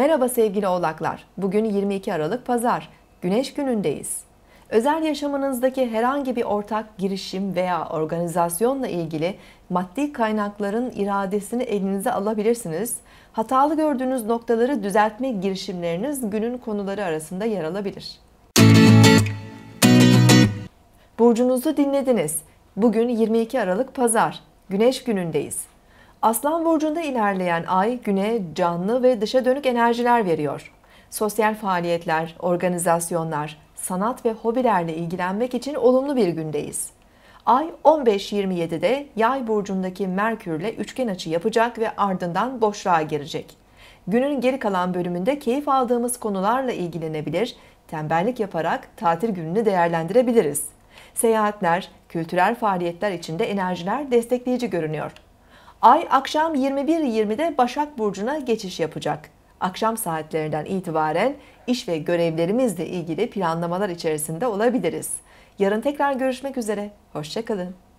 Merhaba sevgili oğlaklar. Bugün 22 Aralık Pazar. Güneş günündeyiz. Özel yaşamınızdaki herhangi bir ortak girişim veya organizasyonla ilgili maddi kaynakların iradesini elinize alabilirsiniz. Hatalı gördüğünüz noktaları düzeltme girişimleriniz günün konuları arasında yer alabilir. Burcunuzu dinlediniz. Bugün 22 Aralık Pazar. Güneş günündeyiz. Aslan burcunda ilerleyen ay güne canlı ve dışa dönük enerjiler veriyor. Sosyal faaliyetler, organizasyonlar, sanat ve hobilerle ilgilenmek için olumlu bir gündeyiz. Ay 15-27'de Yay burcundaki Merkürle üçgen açı yapacak ve ardından boşluğa girecek. Günün geri kalan bölümünde keyif aldığımız konularla ilgilenebilir, tembellik yaparak tatil gününü değerlendirebiliriz. Seyahatler, kültürel faaliyetler içinde enerjiler destekleyici görünüyor. Ay akşam 21.20'de Başak Burcu'na geçiş yapacak. Akşam saatlerinden itibaren iş ve görevlerimizle ilgili planlamalar içerisinde olabiliriz. Yarın tekrar görüşmek üzere. Hoşçakalın.